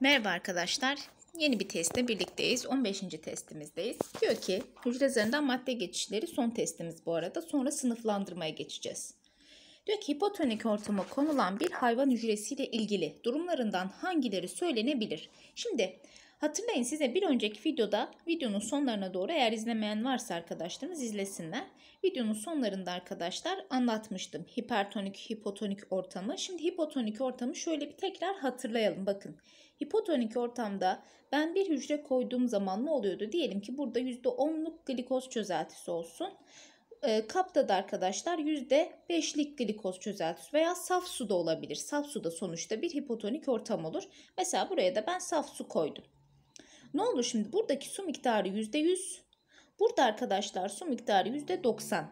Merhaba arkadaşlar. Yeni bir testte birlikteyiz. 15. testimizdeyiz. Diyor ki hücre zarından madde geçişleri son testimiz bu arada. Sonra sınıflandırmaya geçeceğiz. Diyor ki hipotonik ortama konulan bir hayvan hücresiyle ilgili durumlarından hangileri söylenebilir? Şimdi hatırlayın size bir önceki videoda videonun sonlarına doğru eğer izlemeyen varsa arkadaşlarımız izlesinler. Videonun sonlarında arkadaşlar anlatmıştım hipertonik hipotonik ortamı. Şimdi hipotonik ortamı şöyle bir tekrar hatırlayalım bakın. Hipotonik ortamda ben bir hücre koyduğum zaman ne oluyordu? Diyelim ki burada %10'luk glikoz çözeltisi olsun. E, kapta da arkadaşlar %5'lik glikoz çözeltisi veya saf su da olabilir. Saf su da sonuçta bir hipotonik ortam olur. Mesela buraya da ben saf su koydum. Ne olur şimdi buradaki su miktarı %100. Burada arkadaşlar su miktarı %90.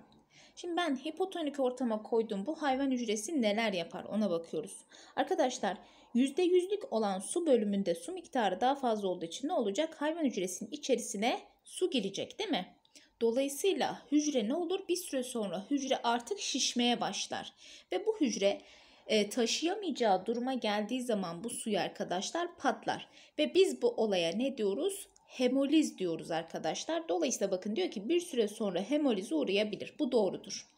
Şimdi ben hipotonik ortama koydum bu hayvan hücresi neler yapar ona bakıyoruz. Arkadaşlar %100'lük olan su bölümünde su miktarı daha fazla olduğu için ne olacak? Hayvan hücresinin içerisine su girecek değil mi? Dolayısıyla hücre ne olur? Bir süre sonra hücre artık şişmeye başlar. Ve bu hücre e, taşıyamayacağı duruma geldiği zaman bu suyu arkadaşlar patlar. Ve biz bu olaya ne diyoruz? Hemoliz diyoruz arkadaşlar. Dolayısıyla bakın diyor ki bir süre sonra hemolize uğrayabilir. Bu doğrudur.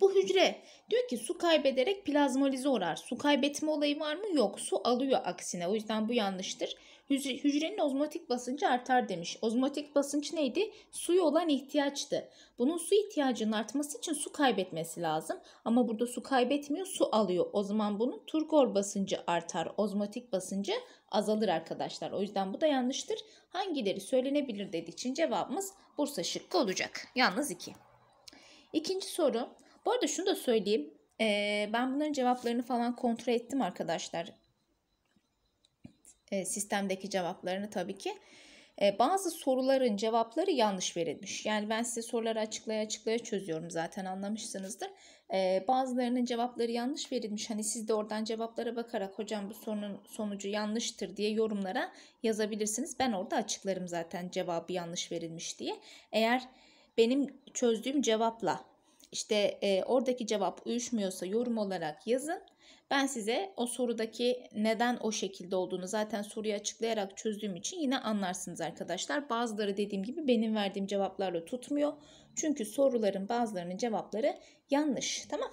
Bu hücre diyor ki su kaybederek plazmolize olar. Su kaybetme olayı var mı? Yok. Su alıyor aksine. O yüzden bu yanlıştır. Hücrenin ozmotik basıncı artar demiş. Ozmotik basınç neydi? Suyu olan ihtiyaçtı. Bunun su ihtiyacının artması için su kaybetmesi lazım. Ama burada su kaybetmiyor, su alıyor. O zaman bunun turgor basıncı artar. Ozmotik basıncı azalır arkadaşlar. O yüzden bu da yanlıştır. Hangileri söylenebilir dediği için cevabımız Bursa şıkkı olacak. Yalnız 2. İki. İkinci soru. Bu arada şunu da söyleyeyim. Ee, ben bunların cevaplarını falan kontrol ettim arkadaşlar. Ee, sistemdeki cevaplarını tabii ki. Ee, bazı soruların cevapları yanlış verilmiş. Yani ben size soruları açıklaya açıklaya çözüyorum zaten anlamışsınızdır. Ee, bazılarının cevapları yanlış verilmiş. Hani siz de oradan cevaplara bakarak hocam bu sorunun sonucu yanlıştır diye yorumlara yazabilirsiniz. Ben orada açıklarım zaten cevabı yanlış verilmiş diye. Eğer benim çözdüğüm cevapla işte e, oradaki cevap uyuşmuyorsa yorum olarak yazın. Ben size o sorudaki neden o şekilde olduğunu zaten soruyu açıklayarak çözdüğüm için yine anlarsınız arkadaşlar. Bazıları dediğim gibi benim verdiğim cevaplarla tutmuyor. Çünkü soruların bazılarının cevapları yanlış. Tamam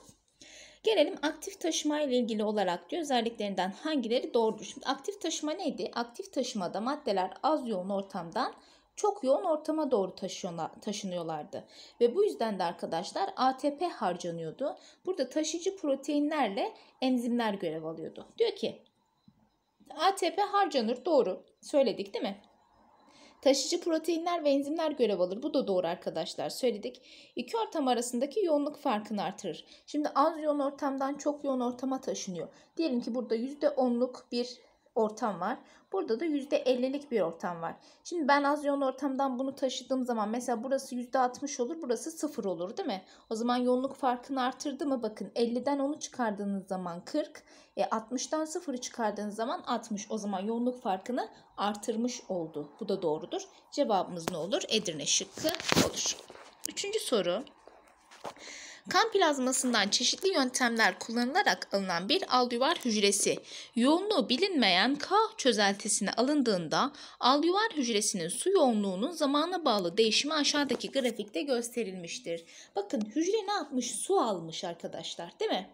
Gelelim aktif taşıma ile ilgili olarak diyor özelliklerinden hangileri doğru? Şimdi aktif taşıma neydi? Aktif taşımada maddeler az yoğun ortamdan çok yoğun ortama doğru taşınıyorlardı. Ve bu yüzden de arkadaşlar ATP harcanıyordu. Burada taşıyıcı proteinlerle enzimler görev alıyordu. Diyor ki ATP harcanır doğru söyledik değil mi? Taşıyıcı proteinler ve enzimler görev alır. Bu da doğru arkadaşlar söyledik. İki ortam arasındaki yoğunluk farkını artırır. Şimdi az yoğun ortamdan çok yoğun ortama taşınıyor. Diyelim ki burada %10'luk bir ortam var. Burada da %50'lik bir ortam var. Şimdi ben az yoğun ortamdan bunu taşıdığım zaman mesela burası %60 olur burası 0 olur değil mi? O zaman yoğunluk farkını artırdı mı? Bakın 50'den 10'u çıkardığınız zaman 40, e, 60'dan 0'ı çıkardığınız zaman 60. O zaman yoğunluk farkını artırmış oldu. Bu da doğrudur. Cevabımız ne olur? Edirne şıkkı olur. Üçüncü soru. Kan plazmasından çeşitli yöntemler kullanılarak alınan bir alüvar hücresi yoğunluğu bilinmeyen K çözeltisine alındığında alüvar hücresinin su yoğunluğunun zamana bağlı değişimi aşağıdaki grafikte gösterilmiştir. Bakın hücre ne yapmış? Su almış arkadaşlar değil mi?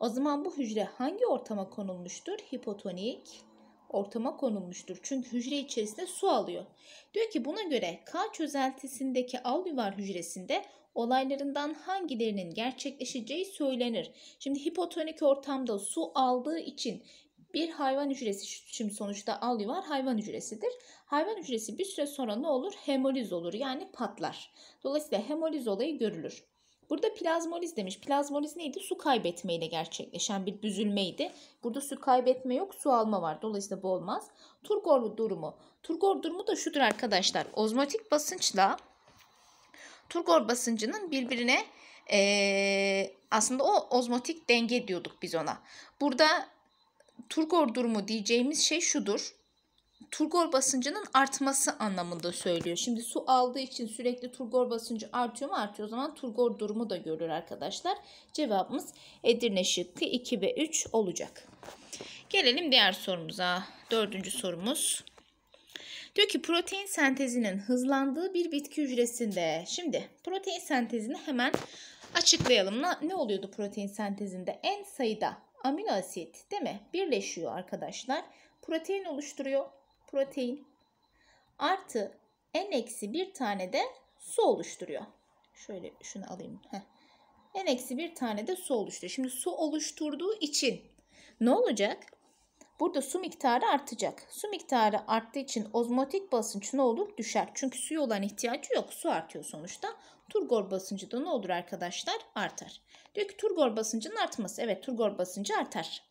O zaman bu hücre hangi ortama konulmuştur? Hipotonik ortama konulmuştur. Çünkü hücre içerisinde su alıyor. Diyor ki buna göre K çözeltisindeki alüvar hücresinde olaylarından hangilerinin gerçekleşeceği söylenir. Şimdi hipotonik ortamda su aldığı için bir hayvan hücresi şimdi sonuçta alıyor var hayvan hücresidir. Hayvan hücresi bir süre sonra ne olur? Hemoliz olur yani patlar. Dolayısıyla hemoliz olayı görülür. Burada plazmoliz demiş. Plazmoliz neydi? Su kaybetmeyle gerçekleşen bir büzülmeydi. Burada su kaybetme yok, su alma var. Dolayısıyla bu olmaz. Turgor durumu. Turgor durumu da şudur arkadaşlar. Ozmotik basınçla turgor basıncının birbirine e, aslında o ozmotik denge diyorduk biz ona. Burada turgor durumu diyeceğimiz şey şudur. Turgor basıncının artması anlamında söylüyor. Şimdi su aldığı için sürekli turgor basıncı artıyor mu? Artıyor. O zaman turgor durumu da görür arkadaşlar. Cevabımız Edirne şıkkı 2 ve 3 olacak. Gelelim diğer sorumuza. Dördüncü sorumuz. Diyor ki protein sentezinin hızlandığı bir bitki hücresinde. Şimdi protein sentezini hemen açıklayalım. Ne oluyordu protein sentezinde? En sayıda amino asit değil mi? Birleşiyor arkadaşlar. Protein oluşturuyor. Protein artı en eksi bir tane de su oluşturuyor. Şöyle şunu alayım. Heh. En eksi bir tane de su oluşturuyor. Şimdi su oluşturduğu için ne olacak? Burada su miktarı artacak. Su miktarı arttığı için ozmotik basınç ne olur? Düşer. Çünkü suya olan ihtiyacı yok. Su artıyor sonuçta. Turgor basıncı da ne olur arkadaşlar? Artar. Diyor ki turgor basıncının artması. Evet turgor basıncı artar.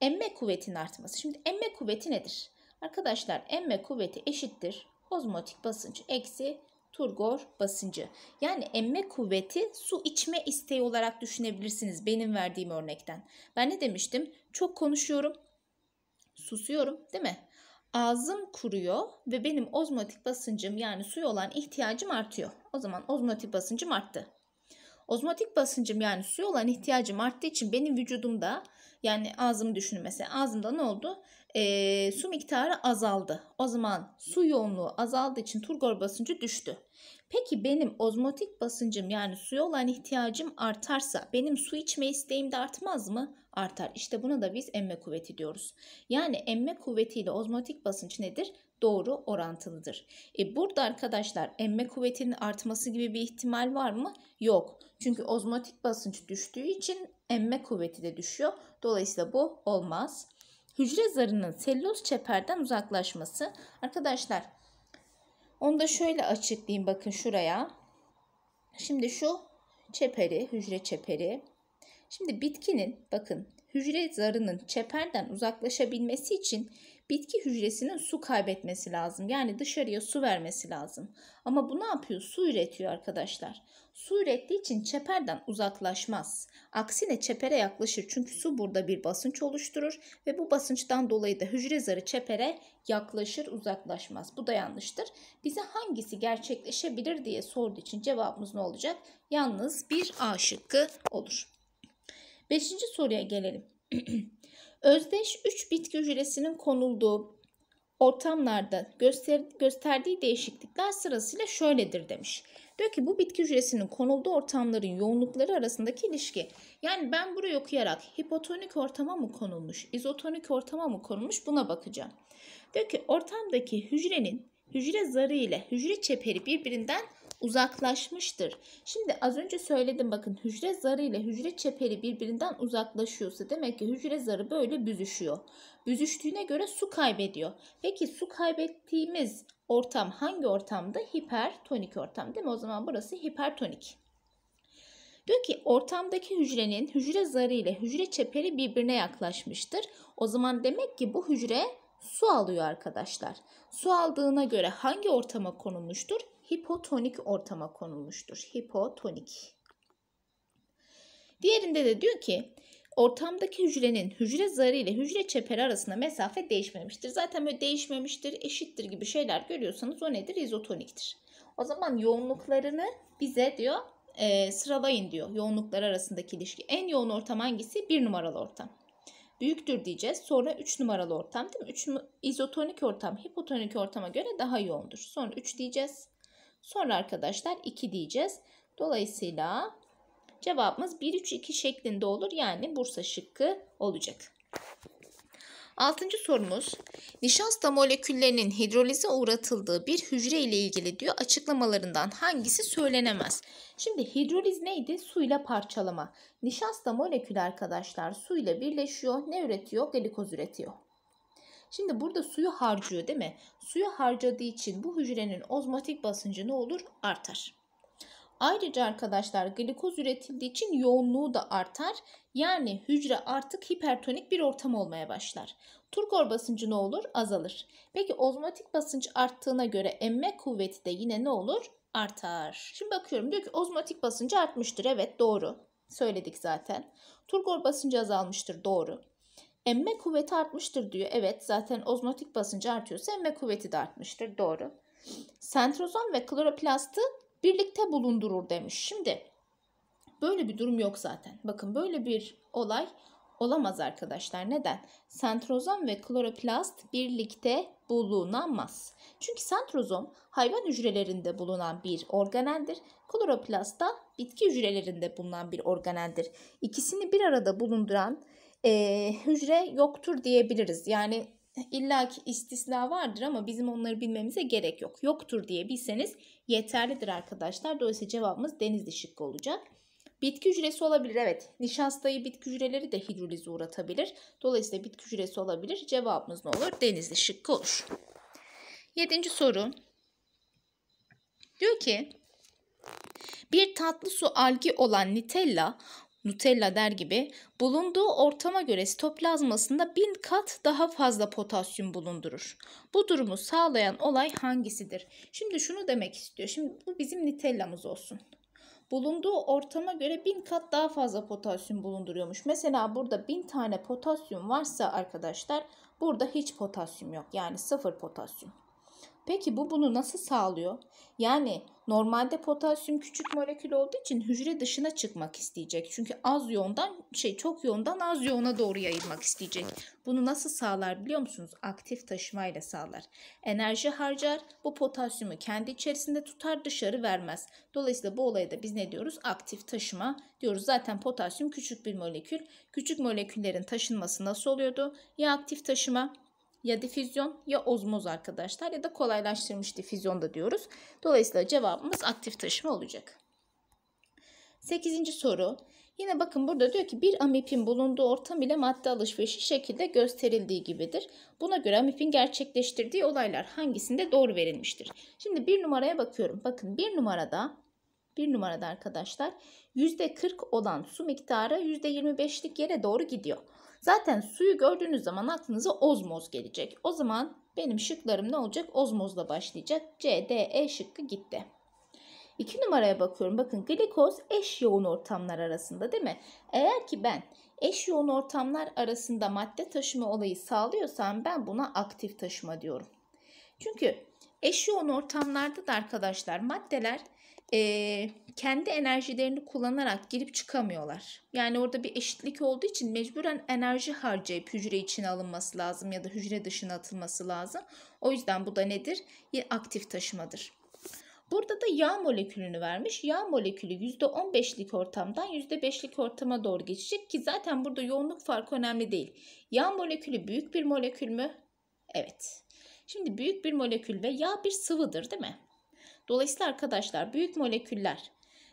Emme kuvvetinin artması. Şimdi emme kuvveti nedir? Arkadaşlar emme kuvveti eşittir. Ozmotik basıncı eksi turgor basıncı. Yani emme kuvveti su içme isteği olarak düşünebilirsiniz benim verdiğim örnekten. Ben ne demiştim? Çok konuşuyorum susuyorum değil mi? Ağzım kuruyor ve benim ozmotik basıncım yani suya olan ihtiyacım artıyor. O zaman ozmotik basıncım arttı. Ozmotik basıncım yani suya olan ihtiyacım arttığı için benim vücudumda yani ağzımı düşünün mesela ağzımda ne oldu? e, su miktarı azaldı. O zaman su yoğunluğu azaldığı için turgor basıncı düştü. Peki benim ozmotik basıncım yani suya olan ihtiyacım artarsa benim su içme isteğim de artmaz mı? Artar. İşte buna da biz emme kuvveti diyoruz. Yani emme kuvvetiyle ozmotik basınç nedir? Doğru orantılıdır. E burada arkadaşlar emme kuvvetinin artması gibi bir ihtimal var mı? Yok. Çünkü ozmotik basınç düştüğü için emme kuvveti de düşüyor. Dolayısıyla bu olmaz hücre zarının selüloz çeperden uzaklaşması. Arkadaşlar onu da şöyle açıklayayım bakın şuraya. Şimdi şu çeperi, hücre çeperi. Şimdi bitkinin bakın hücre zarının çeperden uzaklaşabilmesi için bitki hücresinin su kaybetmesi lazım. Yani dışarıya su vermesi lazım. Ama bu ne yapıyor? Su üretiyor arkadaşlar. Su ürettiği için çeperden uzaklaşmaz. Aksine çepere yaklaşır çünkü su burada bir basınç oluşturur ve bu basınçtan dolayı da hücre zarı çepere yaklaşır uzaklaşmaz. Bu da yanlıştır. Bize hangisi gerçekleşebilir diye sorduğu için cevabımız ne olacak? Yalnız bir A şıkkı olur. Beşinci soruya gelelim. Özdeş 3 bitki hücresinin konulduğu ortamlarda göster gösterdiği değişiklikler sırasıyla şöyledir demiş. Diyor ki bu bitki hücresinin konulduğu ortamların yoğunlukları arasındaki ilişki. Yani ben burayı okuyarak hipotonik ortama mı konulmuş, izotonik ortama mı konulmuş buna bakacağım. Diyor ki ortamdaki hücrenin hücre zarı ile hücre çeperi birbirinden uzaklaşmıştır. Şimdi az önce söyledim bakın hücre zarı ile hücre çeperi birbirinden uzaklaşıyorsa demek ki hücre zarı böyle büzüşüyor. Büzüştüğüne göre su kaybediyor. Peki su kaybettiğimiz ortam hangi ortamda? Hipertonik ortam değil mi? O zaman burası hipertonik. Diyor ki ortamdaki hücrenin hücre zarı ile hücre çeperi birbirine yaklaşmıştır. O zaman demek ki bu hücre su alıyor arkadaşlar. Su aldığına göre hangi ortama konulmuştur? Hipotonik ortama konulmuştur. Hipotonik. Diğerinde de diyor ki ortamdaki hücrenin hücre zarı ile hücre çeperi arasında mesafe değişmemiştir. Zaten böyle değişmemiştir, eşittir gibi şeyler görüyorsanız o nedir? İzotoniktir. O zaman yoğunluklarını bize diyor e, sıralayın diyor. Yoğunluklar arasındaki ilişki. En yoğun ortam hangisi? Bir numaralı ortam büyüktür diyeceğiz. Sonra 3 numaralı ortam değil mi? 3 izotonik ortam hipotonik ortama göre daha yoğundur. Sonra 3 diyeceğiz. Sonra arkadaşlar 2 diyeceğiz. Dolayısıyla cevabımız 1-3-2 şeklinde olur. Yani Bursa şıkkı olacak. Altıncı sorumuz nişasta moleküllerinin hidrolize uğratıldığı bir hücre ile ilgili diyor açıklamalarından hangisi söylenemez? Şimdi hidroliz neydi? Suyla parçalama. Nişasta molekülü arkadaşlar suyla birleşiyor. Ne üretiyor? Glikoz üretiyor. Şimdi burada suyu harcıyor değil mi? Suyu harcadığı için bu hücrenin ozmotik basıncı ne olur? Artar. Ayrıca arkadaşlar glikoz üretildiği için yoğunluğu da artar. Yani hücre artık hipertonik bir ortam olmaya başlar. Turgor basıncı ne olur? Azalır. Peki ozmotik basınç arttığına göre emme kuvveti de yine ne olur? Artar. Şimdi bakıyorum diyor ki ozmotik basıncı artmıştır. Evet doğru. Söyledik zaten. Turgor basıncı azalmıştır. Doğru. Emme kuvveti artmıştır diyor. Evet zaten ozmotik basıncı artıyorsa emme kuvveti de artmıştır. Doğru. Sentrozom ve kloroplastı birlikte bulundurur demiş. Şimdi böyle bir durum yok zaten. Bakın böyle bir olay olamaz arkadaşlar. Neden? Sentrozom ve kloroplast birlikte bulunamaz. Çünkü sentrozom hayvan hücrelerinde bulunan bir organeldir. Kloroplast da bitki hücrelerinde bulunan bir organeldir. İkisini bir arada bulunduran e, hücre yoktur diyebiliriz. Yani İlla ki istisna vardır ama bizim onları bilmemize gerek yok. Yoktur diye bilseniz yeterlidir arkadaşlar. Dolayısıyla cevabımız denizli şıkkı olacak. Bitki hücresi olabilir. Evet nişastayı bitki hücreleri de hidrolize uğratabilir. Dolayısıyla bitki hücresi olabilir. Cevabımız ne olur? Denizli şıkkı olur. Yedinci soru. Diyor ki bir tatlı su algi olan Nutella Nutella der gibi bulunduğu ortama göre sitoplazmasında bin kat daha fazla potasyum bulundurur. Bu durumu sağlayan olay hangisidir? Şimdi şunu demek istiyor. Şimdi bu bizim Nutella'mız olsun. Bulunduğu ortama göre bin kat daha fazla potasyum bulunduruyormuş. Mesela burada bin tane potasyum varsa arkadaşlar burada hiç potasyum yok. Yani sıfır potasyum. Peki bu bunu nasıl sağlıyor? Yani normalde potasyum küçük molekül olduğu için hücre dışına çıkmak isteyecek. Çünkü az yoğundan şey çok yoğundan az yoğuna doğru yayılmak isteyecek. Bunu nasıl sağlar biliyor musunuz? Aktif taşımayla sağlar. Enerji harcar. Bu potasyumu kendi içerisinde tutar dışarı vermez. Dolayısıyla bu olayda biz ne diyoruz? Aktif taşıma diyoruz. Zaten potasyum küçük bir molekül. Küçük moleküllerin taşınması nasıl oluyordu? Ya aktif taşıma ya difüzyon ya ozmoz arkadaşlar ya da kolaylaştırmış difüzyon da diyoruz. Dolayısıyla cevabımız aktif taşıma olacak. 8. soru. Yine bakın burada diyor ki bir amipin bulunduğu ortam ile madde alışverişi şekilde gösterildiği gibidir. Buna göre amipin gerçekleştirdiği olaylar hangisinde doğru verilmiştir? Şimdi bir numaraya bakıyorum. Bakın bir numarada bir numarada arkadaşlar %40 olan su miktarı %25'lik yere doğru gidiyor. Zaten suyu gördüğünüz zaman aklınıza ozmoz gelecek. O zaman benim şıklarım ne olacak? Ozmozla başlayacak. C, D, E şıkkı gitti. 2 numaraya bakıyorum. Bakın glikoz eş yoğun ortamlar arasında değil mi? Eğer ki ben eş yoğun ortamlar arasında madde taşıma olayı sağlıyorsam ben buna aktif taşıma diyorum. Çünkü Eş yoğun ortamlarda da arkadaşlar maddeler e, kendi enerjilerini kullanarak girip çıkamıyorlar. Yani orada bir eşitlik olduğu için mecburen enerji harcayıp hücre içine alınması lazım ya da hücre dışına atılması lazım. O yüzden bu da nedir? Aktif taşımadır. Burada da yağ molekülünü vermiş. Yağ molekülü %15'lik ortamdan %5'lik ortama doğru geçecek ki zaten burada yoğunluk farkı önemli değil. Yağ molekülü büyük bir molekül mü? Evet. Şimdi büyük bir molekül ve yağ bir sıvıdır değil mi? Dolayısıyla arkadaşlar büyük moleküller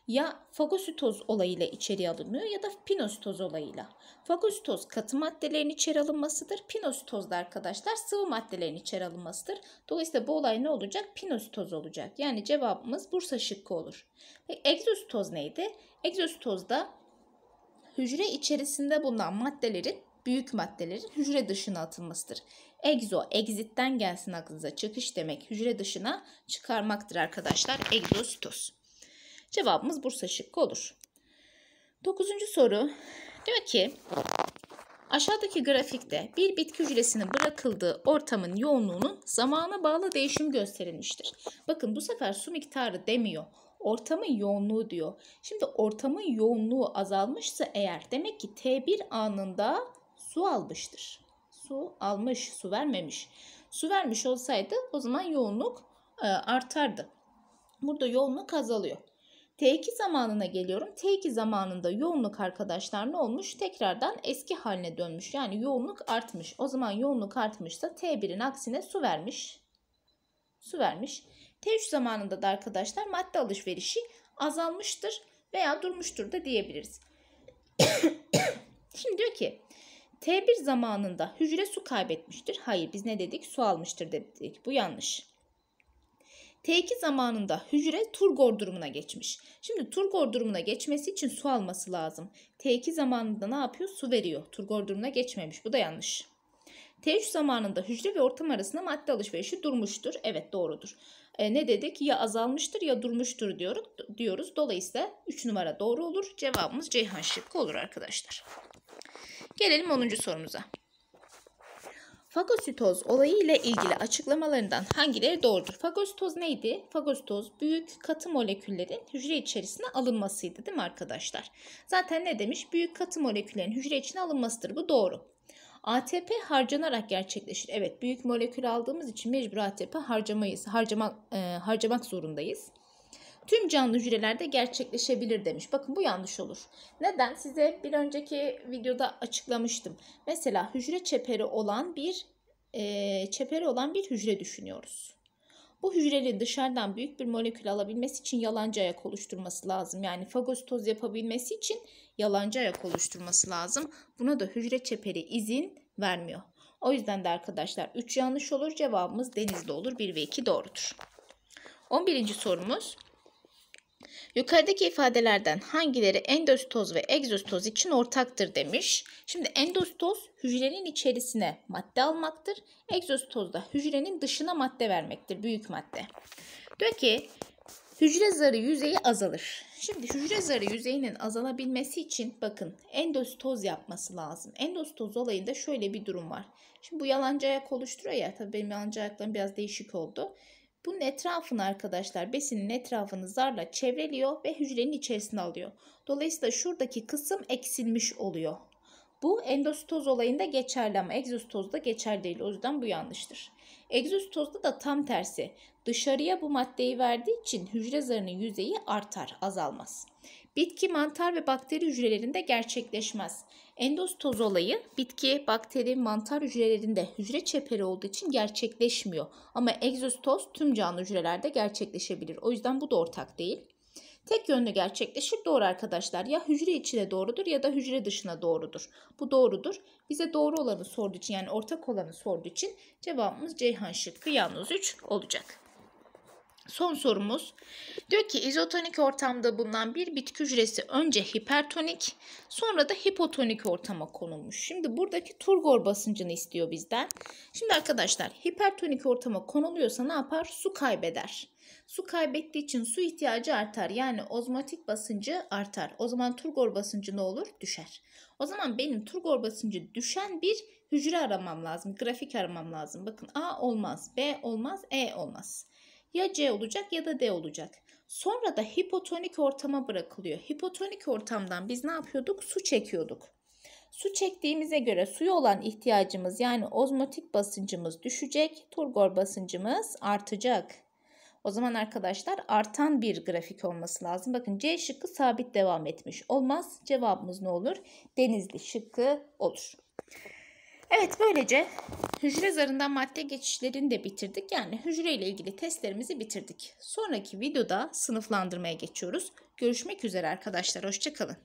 ya fagositoz olayıyla içeriye alınıyor ya da pinositoz olayıyla. Fagositoz katı maddelerin içeri alınmasıdır. Pinositoz da arkadaşlar sıvı maddelerin içeri alınmasıdır. Dolayısıyla bu olay ne olacak? Pinositoz olacak. Yani cevabımız Bursa şıkkı olur. Egzositoz neydi? Egzositoz da hücre içerisinde bulunan maddelerin büyük maddelerin hücre dışına atılmasıdır. Exo, exit'ten gelsin aklınıza çıkış demek hücre dışına çıkarmaktır arkadaşlar. Egzositoz. Cevabımız Bursa şıkkı olur. Dokuzuncu soru diyor ki aşağıdaki grafikte bir bitki hücresinin bırakıldığı ortamın yoğunluğunun zamana bağlı değişim gösterilmiştir. Bakın bu sefer su miktarı demiyor ortamın yoğunluğu diyor. Şimdi ortamın yoğunluğu azalmışsa eğer demek ki T1 anında su almıştır. Su almış, su vermemiş. Su vermiş olsaydı o zaman yoğunluk e, artardı. Burada yoğunluk azalıyor. T2 zamanına geliyorum. T2 zamanında yoğunluk arkadaşlar ne olmuş? Tekrardan eski haline dönmüş. Yani yoğunluk artmış. O zaman yoğunluk artmışsa T1'in aksine su vermiş. Su vermiş. T3 zamanında da arkadaşlar madde alışverişi azalmıştır veya durmuştur da diyebiliriz. Şimdi diyor ki T1 zamanında hücre su kaybetmiştir. Hayır biz ne dedik? Su almıştır dedik. Bu yanlış. T2 zamanında hücre turgor durumuna geçmiş. Şimdi turgor durumuna geçmesi için su alması lazım. T2 zamanında ne yapıyor? Su veriyor. Turgor durumuna geçmemiş. Bu da yanlış. T3 zamanında hücre ve ortam arasında madde alışverişi durmuştur. Evet doğrudur. E, ne dedik? Ya azalmıştır ya durmuştur diyoruz. Dolayısıyla 3 numara doğru olur. Cevabımız Ceyhan şıkkı olur arkadaşlar. Gelelim 10. sorumuza. Fagositoz olayı ile ilgili açıklamalarından hangileri doğrudur? Fagositoz neydi? Fagositoz büyük katı moleküllerin hücre içerisine alınmasıydı değil mi arkadaşlar? Zaten ne demiş? Büyük katı moleküllerin hücre içine alınmasıdır. Bu doğru. ATP harcanarak gerçekleşir. Evet büyük molekül aldığımız için mecbur ATP harcamayız. Harcama, e, harcamak zorundayız tüm canlı hücrelerde gerçekleşebilir demiş. Bakın bu yanlış olur. Neden? Size bir önceki videoda açıklamıştım. Mesela hücre çeperi olan bir e, çeperi olan bir hücre düşünüyoruz. Bu hücrenin dışarıdan büyük bir molekül alabilmesi için yalancı ayak oluşturması lazım. Yani fagositoz yapabilmesi için yalancı ayak oluşturması lazım. Buna da hücre çeperi izin vermiyor. O yüzden de arkadaşlar 3 yanlış olur cevabımız denizli olur 1 ve 2 doğrudur. 11. sorumuz Yukarıdaki ifadelerden hangileri endostoz ve egzostoz için ortaktır demiş. Şimdi endostoz hücrenin içerisine madde almaktır. Egzostoz da hücrenin dışına madde vermektir, büyük madde. Diyor ki hücre zarı yüzeyi azalır. Şimdi hücre zarı yüzeyinin azalabilmesi için bakın endostoz yapması lazım. Endostoz olayında şöyle bir durum var. Şimdi bu yalancı ayak oluşturuyor ya tabii benim yalancı ayaklarım biraz değişik oldu. Bunun etrafını arkadaşlar besinin etrafını zarla çevreliyor ve hücrenin içerisine alıyor. Dolayısıyla şuradaki kısım eksilmiş oluyor. Bu endositoz olayında geçerli ama egzostozda geçerli değil. O yüzden bu yanlıştır. Egzostozda da tam tersi. Dışarıya bu maddeyi verdiği için hücre zarının yüzeyi artar, azalmaz bitki, mantar ve bakteri hücrelerinde gerçekleşmez. Endostoz olayı bitki, bakteri, mantar hücrelerinde hücre çeperi olduğu için gerçekleşmiyor. Ama egzostoz tüm canlı hücrelerde gerçekleşebilir. O yüzden bu da ortak değil. Tek yönlü gerçekleşir doğru arkadaşlar. Ya hücre içine doğrudur ya da hücre dışına doğrudur. Bu doğrudur. Bize doğru olanı sorduğu için yani ortak olanı sorduğu için cevabımız Ceyhan şıkkı yalnız 3 olacak. Son sorumuz diyor ki izotonik ortamda bulunan bir bitki hücresi önce hipertonik sonra da hipotonik ortama konulmuş. Şimdi buradaki turgor basıncını istiyor bizden. Şimdi arkadaşlar hipertonik ortama konuluyorsa ne yapar? Su kaybeder. Su kaybettiği için su ihtiyacı artar. Yani ozmotik basıncı artar. O zaman turgor basıncı ne olur? Düşer. O zaman benim turgor basıncı düşen bir hücre aramam lazım. Grafik aramam lazım. Bakın A olmaz, B olmaz, E olmaz ya C olacak ya da D olacak. Sonra da hipotonik ortama bırakılıyor. Hipotonik ortamdan biz ne yapıyorduk? Su çekiyorduk. Su çektiğimize göre suya olan ihtiyacımız yani ozmotik basıncımız düşecek, turgor basıncımız artacak. O zaman arkadaşlar artan bir grafik olması lazım. Bakın C şıkkı sabit devam etmiş. Olmaz. Cevabımız ne olur? Denizli şıkkı olur. Evet böylece hücre zarından madde geçişlerini de bitirdik. Yani hücre ile ilgili testlerimizi bitirdik. Sonraki videoda sınıflandırmaya geçiyoruz. Görüşmek üzere arkadaşlar. Hoşçakalın.